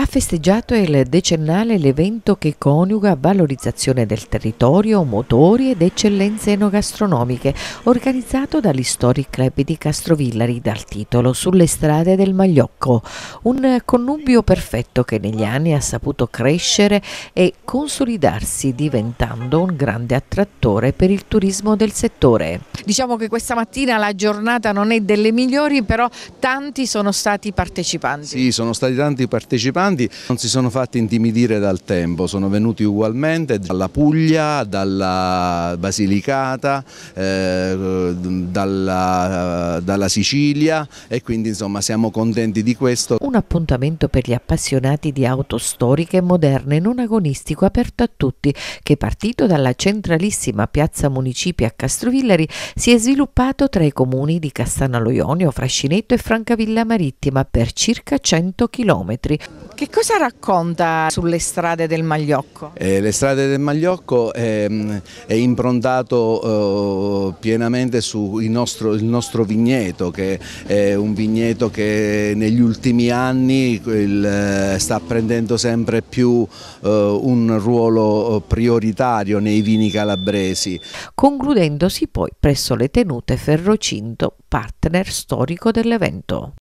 ha festeggiato il decennale l'evento che coniuga valorizzazione del territorio, motori ed eccellenze enogastronomiche, organizzato dall'Historic Club di Castrovillari dal titolo Sulle strade del Magliocco, un connubio perfetto che negli anni ha saputo crescere e consolidarsi diventando un grande attrattore per il turismo del settore. Diciamo che questa mattina la giornata non è delle migliori, però tanti sono stati partecipanti. Sì, sono stati tanti partecipanti grandi, non si sono fatti intimidire dal tempo, sono venuti ugualmente dalla Puglia, dalla Basilicata, eh, dalla, dalla Sicilia e quindi insomma siamo contenti di questo. Un appuntamento per gli appassionati di auto storiche e moderne non agonistico aperto a tutti che partito dalla centralissima piazza municipi a Castrovillari si è sviluppato tra i comuni di Castanalo Ionio, Frascinetto e Francavilla Marittima per circa 100 chilometri. Che cosa racconta sulle strade del Magliocco? Eh, le strade del Magliocco è, ehm, è improntato eh, pienamente sul nostro, nostro, vigneto, che è un vigneto che negli ultimi anni il, eh, sta prendendo sempre più eh, un ruolo eh, prioritario nei vini calabresi. Concludendosi poi presso le tenute Ferrocinto, partner storico dell'evento.